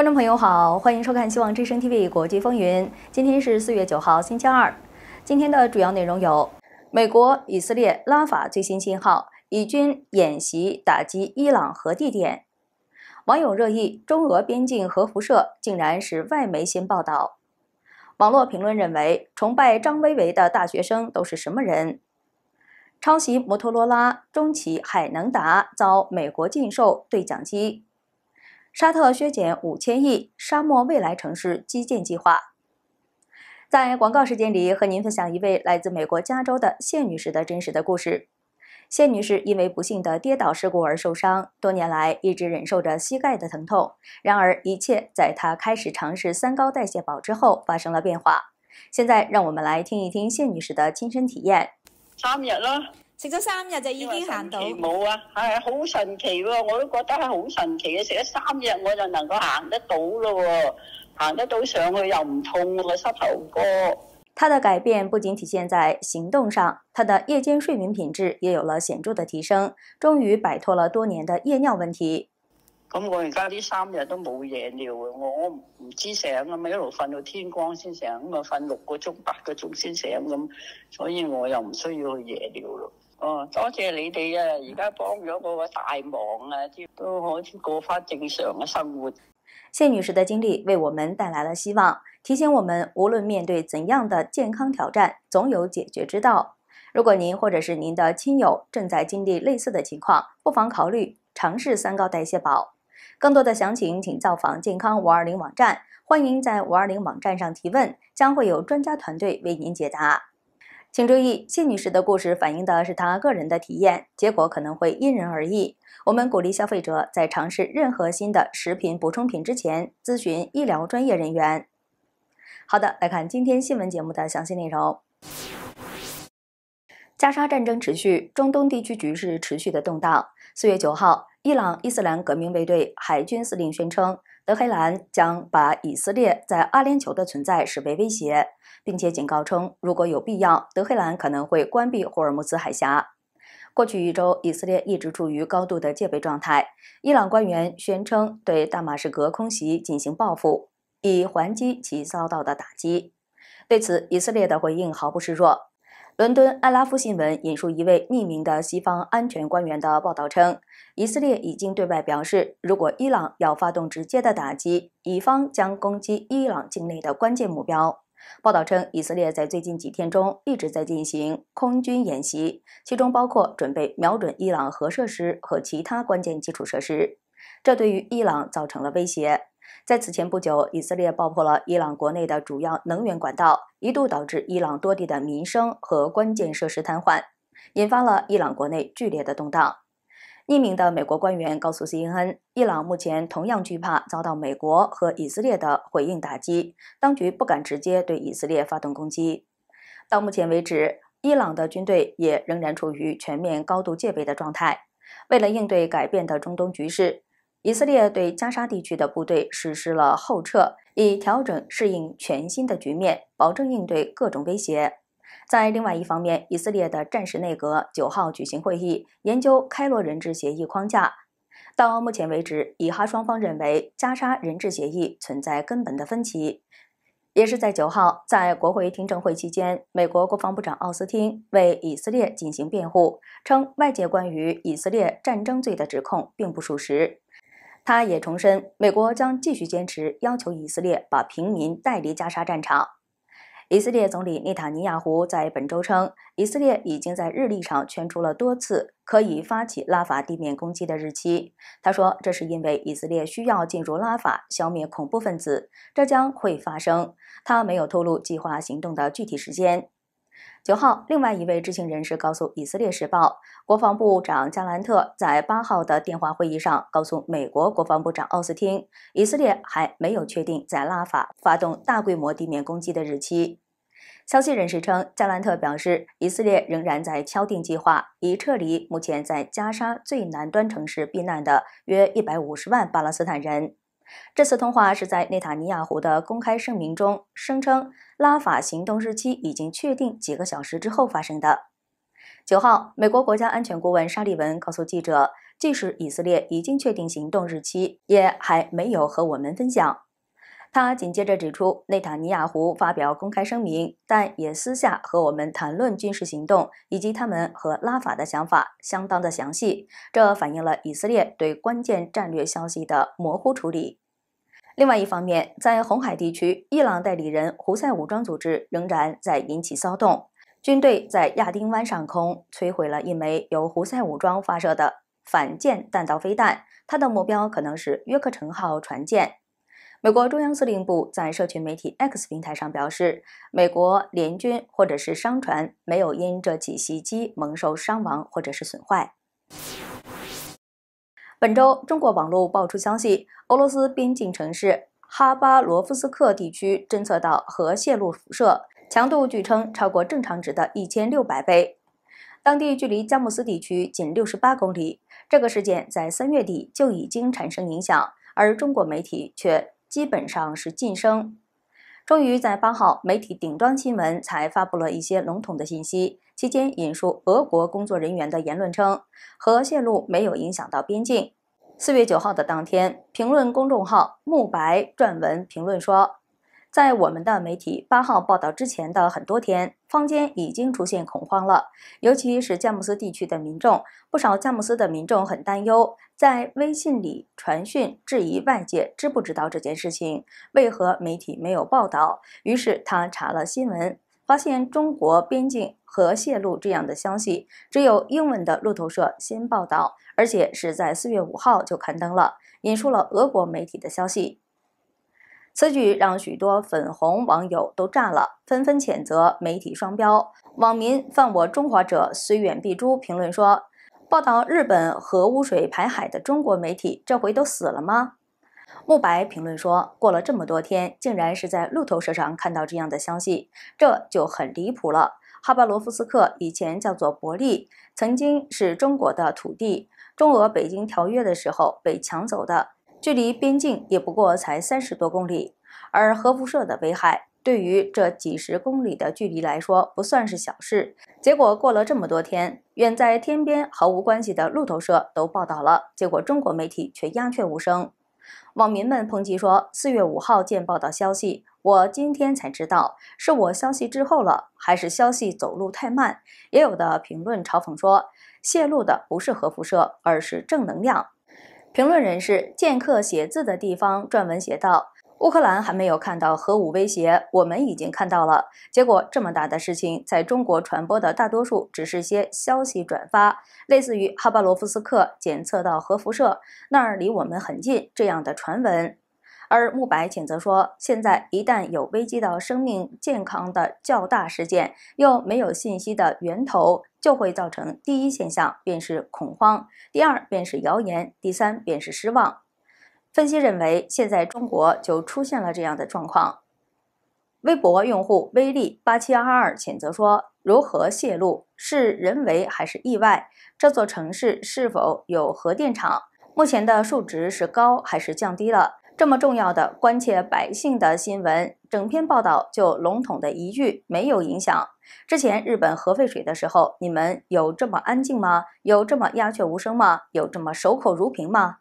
观众朋友好，欢迎收看《希望之声 TV 国际风云》。今天是四月九号，星期二。今天的主要内容有：美国、以色列拉法最新信号，以军演习打击伊朗核地点。网友热议中俄边境核辐射，竟然是外媒先报道。网络评论认为，崇拜张薇薇的大学生都是什么人？抄袭摩托罗拉，中企海能达遭美国禁售对讲机。沙特削减五千亿沙漠未来城市基建计划。在广告时间里，和您分享一位来自美国加州的谢女士的真实的故事。谢女士因为不幸的跌倒事故而受伤，多年来一直忍受着膝盖的疼痛。然而，一切在她开始尝试三高代谢宝之后发生了变化。现在，让我们来听一听谢女士的亲身体验。三年了？食咗三日就已经行到，冇啊，系好神奇喎！我都觉得系好神奇嘅，食咗三日我就能够行得到咯，行得到上去又唔痛个膝头哥。他的改变不仅体现在行动上，他的夜间睡眠品质也有了显著的提升，终于摆脱了多年的夜尿问题。咁我而家呢三日都冇夜尿嘅，我我唔知醒咁啊，一路瞓到天光先醒咁啊，瞓六个钟八个钟先醒咁，所以我又唔需要去夜尿咯。哦，多谢你哋啊！而家帮咗我个大忙啊，都好似过翻正常嘅生活。谢女士的经历为我们带来了希望，提醒我们无论面对怎样的健康挑战，总有解决之道。如果您或者是您的亲友正在经历类似的情况，不妨考虑尝试三高代谢宝。更多的详情，请造访健康五二零网站，欢迎在五二零网站上提问，将会有专家团队为您解答。请注意，谢女士的故事反映的是她个人的体验，结果可能会因人而异。我们鼓励消费者在尝试任何新的食品补充品之前咨询医疗专业人员。好的，来看今天新闻节目的详细内容。加沙战争持续，中东地区局势持续的动荡。四月九号，伊朗伊斯兰革命卫队海军司令宣称。德黑兰将把以色列在阿联酋的存在视为威胁，并且警告称，如果有必要，德黑兰可能会关闭霍尔木兹海峡。过去一周，以色列一直处于高度的戒备状态。伊朗官员宣称，对大马士革空袭进行报复，以还击其遭到的打击。对此，以色列的回应毫不示弱。伦敦艾拉夫新闻引述一位匿名的西方安全官员的报道称，以色列已经对外表示，如果伊朗要发动直接的打击，以方将攻击伊朗境内的关键目标。报道称，以色列在最近几天中一直在进行空军演习，其中包括准备瞄准伊朗核设施和其他关键基础设施，这对于伊朗造成了威胁。在此前不久，以色列爆破了伊朗国内的主要能源管道，一度导致伊朗多地的民生和关键设施瘫痪，引发了伊朗国内剧烈的动荡。匿名的美国官员告诉 CNN，伊朗目前同样惧怕遭到美国和以色列的回应打击，当局不敢直接对以色列发动攻击。到目前为止，伊朗的军队也仍然处于全面高度戒备的状态，为了应对改变的中东局势。以色列对加沙地区的部队实施了后撤，以调整适应全新的局面，保证应对各种威胁。在另外一方面，以色列的战时内阁九号举行会议，研究开罗人质协议框架。到目前为止，以哈双方认为加沙人质协议存在根本的分歧。也是在九号，在国会听证会期间，美国国防部长奥斯汀为以色列进行辩护，称外界关于以色列战争罪的指控并不属实。他也重申，美国将继续坚持要求以色列把平民带离加沙战场。以色列总理内塔尼亚胡在本周称，以色列已经在日历上圈出了多次可以发起拉法地面攻击的日期。他说，这是因为以色列需要进入拉法消灭恐怖分子，这将会发生。他没有透露计划行动的具体时间。九号，另外一位知情人士告诉《以色列时报》，国防部长加兰特在八号的电话会议上告诉美国国防部长奥斯汀，以色列还没有确定在拉法发动大规模地面攻击的日期。消息人士称，加兰特表示，以色列仍然在敲定计划，以撤离目前在加沙最南端城市避难的约一百五十万巴勒斯坦人。这次通话是在内塔尼亚胡的公开声明中声称拉法行动日期已经确定几个小时之后发生的。九号，美国国家安全顾问沙利文告诉记者，即使以色列已经确定行动日期，也还没有和我们分享。他紧接着指出，内塔尼亚胡发表公开声明，但也私下和我们谈论军事行动，以及他们和拉法的想法相当的详细。这反映了以色列对关键战略消息的模糊处理。另外一方面，在红海地区，伊朗代理人胡塞武装组织仍然在引起骚动。军队在亚丁湾上空摧毁了一枚由胡塞武装发射的反舰弹道飞弹，它的目标可能是约克城号船舰。美国中央司令部在社群媒体 X 平台上表示，美国联军或者是商船没有因这起袭击蒙受伤亡或者是损坏。本周，中国网络爆出消息，俄罗斯边境城市哈巴罗夫斯克地区侦测到核泄漏辐射，强度据称超过正常值的一千六百倍。当地距离佳木斯地区仅六十八公里。这个事件在三月底就已经产生影响，而中国媒体却。基本上是晋升。终于在八号媒体顶端新闻才发布了一些笼统的信息。期间，引述俄国工作人员的言论称，核泄露没有影响到边境。四月九号的当天，评论公众号“慕白”撰文评论说，在我们的媒体八号报道之前的很多天，坊间已经出现恐慌了，尤其是佳木斯地区的民众，不少佳木斯的民众很担忧。在微信里传讯，质疑外界知不知道这件事情，为何媒体没有报道？于是他查了新闻，发现中国边境核泄露这样的消息，只有英文的路透社先报道，而且是在四月五号就刊登了，引述了俄国媒体的消息。此举让许多粉红网友都炸了，纷纷谴责媒体双标，网民犯我中华者，虽远必诛。评论说。报道日本核污水排海的中国媒体，这回都死了吗？慕白评论说：“过了这么多天，竟然是在路透社上看到这样的消息，这就很离谱了。”哈巴罗夫斯克以前叫做伯利，曾经是中国的土地，中俄北京条约的时候被抢走的，距离边境也不过才三十多公里，而核辐射的危害。对于这几十公里的距离来说，不算是小事。结果过了这么多天，远在天边毫无关系的路透社都报道了，结果中国媒体却鸦雀无声。网民们抨击说：“四月五号见报道消息，我今天才知道，是我消息滞后了，还是消息走路太慢？”也有的评论嘲讽说：“泄露的不是核辐射，而是正能量。”评论人士剑客写字的地方撰文写道。乌克兰还没有看到核武威胁，我们已经看到了。结果这么大的事情，在中国传播的大多数只是些消息转发，类似于哈巴罗夫斯克检测到核辐射，那儿离我们很近这样的传闻。而慕白谴责说，现在一旦有危及到生命健康的较大事件，又没有信息的源头，就会造成第一现象便是恐慌，第二便是谣言，第三便是失望。分析认为，现在中国就出现了这样的状况。微博用户威力八七二二谴责说：“如何泄露？是人为还是意外？这座城市是否有核电厂？目前的数值是高还是降低了？这么重要的关切百姓的新闻，整篇报道就笼统的一句没有影响。之前日本核废水的时候，你们有这么安静吗？有这么鸦雀无声吗？有这么守口如瓶吗？”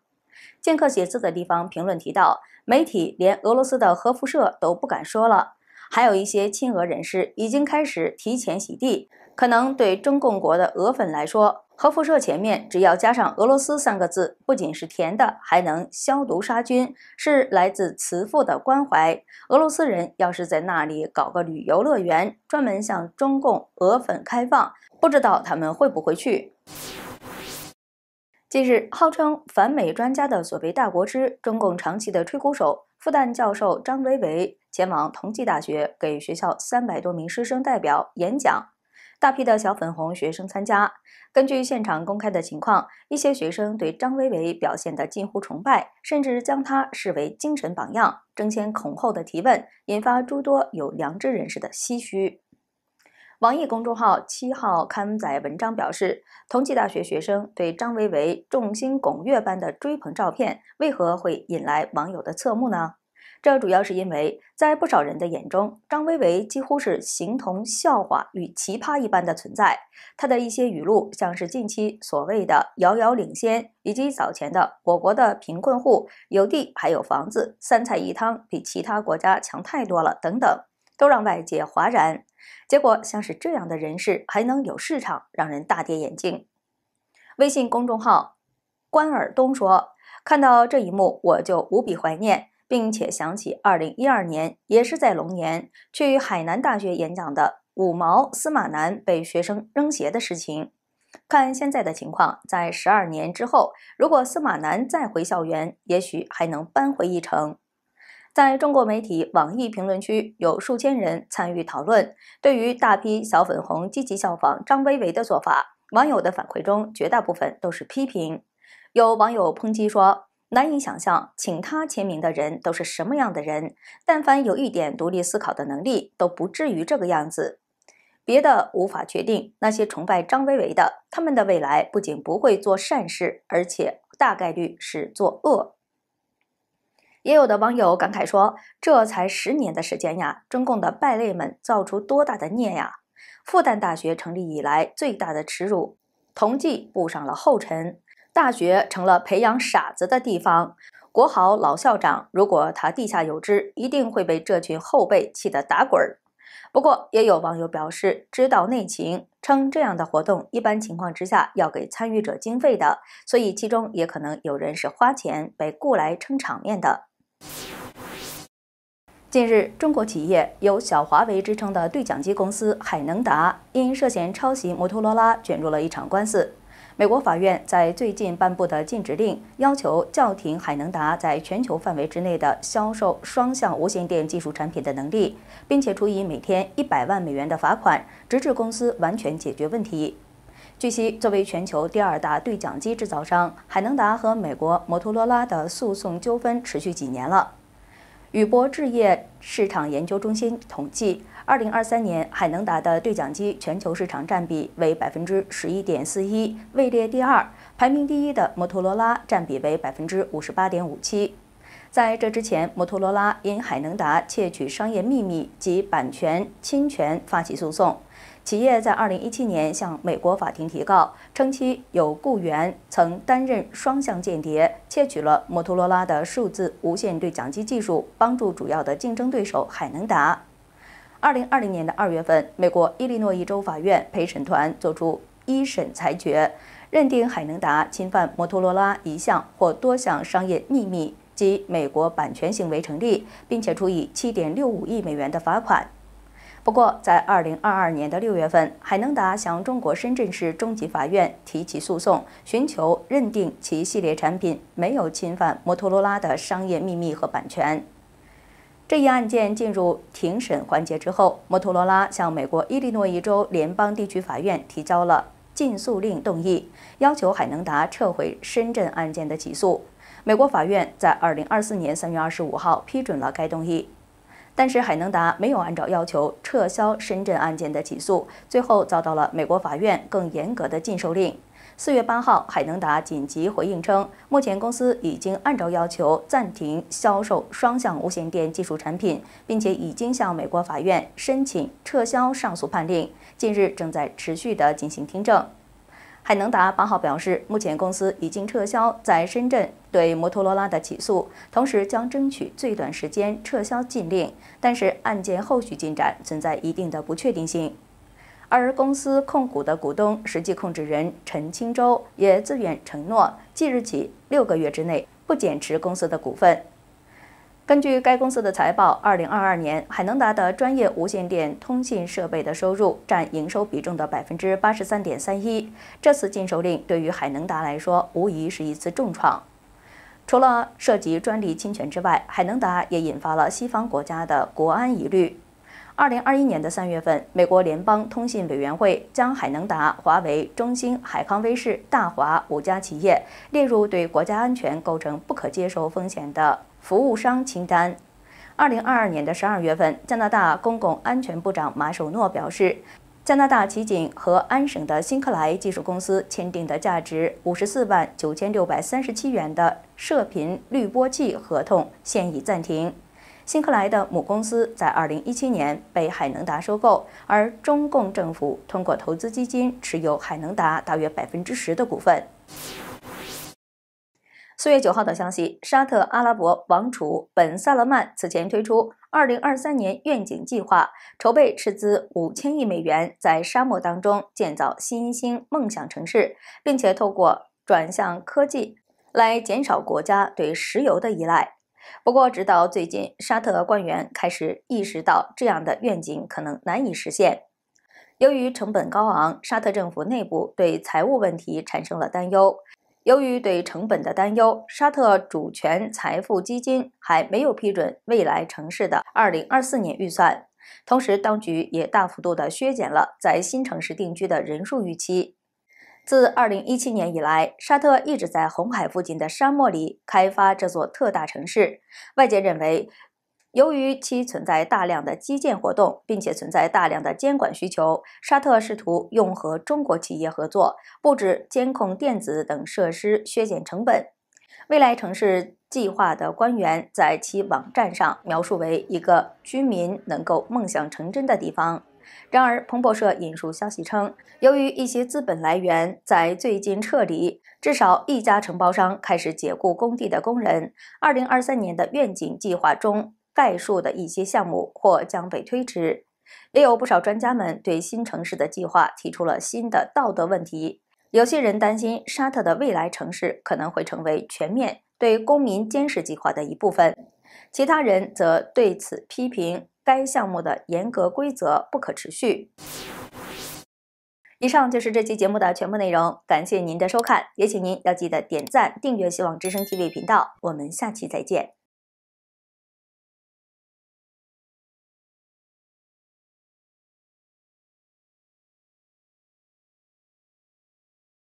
剑客写字的地方评论提到，媒体连俄罗斯的核辐射都不敢说了，还有一些亲俄人士已经开始提前洗地。可能对中共国的俄粉来说，核辐射前面只要加上俄罗斯三个字，不仅是甜的，还能消毒杀菌，是来自慈父的关怀。俄罗斯人要是在那里搞个旅游乐园，专门向中共俄粉开放，不知道他们会不会去。近日，号称反美专家的所谓“大国之中共长期的吹鼓手”复旦教授张维维前往同济大学给学校三百多名师生代表演讲，大批的小粉红学生参加。根据现场公开的情况，一些学生对张维维表现得近乎崇拜，甚至将他视为精神榜样，争先恐后的提问，引发诸多有良知人士的唏嘘。网易公众号七号刊载文章表示，同济大学学生对张维为众星拱月般的追捧照片，为何会引来网友的侧目呢？这主要是因为，在不少人的眼中，张维为几乎是形同笑话与奇葩一般的存在。他的一些语录，像是近期所谓的“遥遥领先”，以及早前的“我国的贫困户有地还有房子，三菜一汤比其他国家强太多了”等等。都让外界哗然，结果像是这样的人士还能有市场，让人大跌眼镜。微信公众号关尔东说：“看到这一幕，我就无比怀念，并且想起二零一二年也是在龙年去海南大学演讲的五毛司马南被学生扔鞋的事情。看现在的情况，在十二年之后，如果司马南再回校园，也许还能扳回一城。”在中国媒体网易评论区，有数千人参与讨论。对于大批小粉红积极效仿张薇薇的做法，网友的反馈中绝大部分都是批评。有网友抨击说：“难以想象，请他签名的人都是什么样的人？但凡有一点独立思考的能力，都不至于这个样子。”别的无法确定，那些崇拜张薇薇的，他们的未来不仅不会做善事，而且大概率是做恶。也有的网友感慨说：“这才十年的时间呀，中共的败类们造出多大的孽呀！复旦大学成立以来最大的耻辱，同济步上了后尘，大学成了培养傻子的地方。国豪老校长如果他地下有知，一定会被这群后辈气得打滚儿。”不过，也有网友表示知道内情，称这样的活动一般情况之下要给参与者经费的，所以其中也可能有人是花钱被雇来撑场面的。近日，中国企业由小华为支撑的对讲机公司海能达因涉嫌抄袭摩托罗拉，卷入了一场官司。美国法院在最近颁布的禁止令，要求叫停海能达在全球范围之内的销售双向无线电技术产品的能力，并且处以每天一百万美元的罚款，直至公司完全解决问题。据悉，作为全球第二大对讲机制造商，海能达和美国摩托罗拉的诉讼纠纷持续几年了。宇舶置业市场研究中心统计，二零二三年海能达的对讲机全球市场占比为百分之十一点四一，位列第二；排名第一的摩托罗拉占比为百分之五十八点五七。在这之前，摩托罗拉因海能达窃取商业秘密及版权侵权发起诉讼。企业在2017年向美国法庭提告，称其有雇员曾担任双向间谍，窃取了摩托罗拉的数字无线对讲机技术，帮助主要的竞争对手海能达。2020年的二月份，美国伊利诺伊州法院陪审团作出一审裁决，认定海能达侵犯摩托罗拉一项或多项商业秘密及美国版权行为成立，并且处以7.65亿美元的罚款。不过，在2022年的6月份，海能达向中国深圳市中级法院提起诉讼，寻求认定其系列产品没有侵犯摩托罗拉的商业秘密和版权。这一案件进入庭审环节之后，摩托罗拉向美国伊利诺伊州联邦地区法院提交了禁诉令动议，要求海能达撤回深圳案件的起诉。美国法院在2024年3月25号批准了该动议。但是海能达没有按照要求撤销深圳案件的起诉，最后遭到了美国法院更严格的禁售令。四月八号，海能达紧急回应称，目前公司已经按照要求暂停销售双向无线电技术产品，并且已经向美国法院申请撤销上诉判令，近日正在持续的进行听证。海能达八号表示，目前公司已经撤销在深圳对摩托罗拉的起诉，同时将争取最短时间撤销禁令，但是案件后续进展存在一定的不确定性。而公司控股的股东、实际控制人陈清洲也自愿承诺，即日起六个月之内不减持公司的股份。根据该公司的财报，二零二二年海能达的专业无线电通信设备的收入占营收比重的百分之八十三点三一。这次禁售令对于海能达来说无疑是一次重创。除了涉及专利侵权之外，海能达也引发了西方国家的国安疑虑。二零二一年的三月份，美国联邦通信委员会将海能达、华为、中兴、海康威视、大华五家企业列入对国家安全构成不可接受风险的。服务商清单。二零二二年的十二月份，加拿大公共安全部长马首诺表示，加拿大奇景和安省的辛克莱技术公司签订的价值五十四万九千六百三十七元的射频滤波器合同现已暂停。辛克莱的母公司，在二零一七年被海能达收购，而中共政府通过投资基金持有海能达大约百分之十的股份。四月九号的消息，沙特阿拉伯王储本·萨勒曼此前推出二零二三年愿景计划，筹备斥资五千亿美元在沙漠当中建造新兴梦想城市，并且透过转向科技来减少国家对石油的依赖。不过，直到最近，沙特官员开始意识到这样的愿景可能难以实现，由于成本高昂，沙特政府内部对财务问题产生了担忧。由于对成本的担忧，沙特主权财富基金还没有批准未来城市的2024年预算。同时，当局也大幅度地削减了在新城市定居的人数预期。自2017年以来，沙特一直在红海附近的沙漠里开发这座特大城市。外界认为，由于其存在大量的基建活动，并且存在大量的监管需求，沙特试图用和中国企业合作布置监控电子等设施，削减成本。未来城市计划的官员在其网站上描述为一个居民能够梦想成真的地方。然而，彭博社引述消息称，由于一些资本来源在最近撤离，至少一家承包商开始解雇工地的工人。二零二三年的愿景计划中。概述的一些项目或将被推迟，也有不少专家们对新城市的计划提出了新的道德问题。有些人担心沙特的未来城市可能会成为全面对公民监视计划的一部分，其他人则对此批评该项目的严格规则不可持续。以上就是这期节目的全部内容，感谢您的收看，也请您要记得点赞、订阅希望之声 TV 频道，我们下期再见。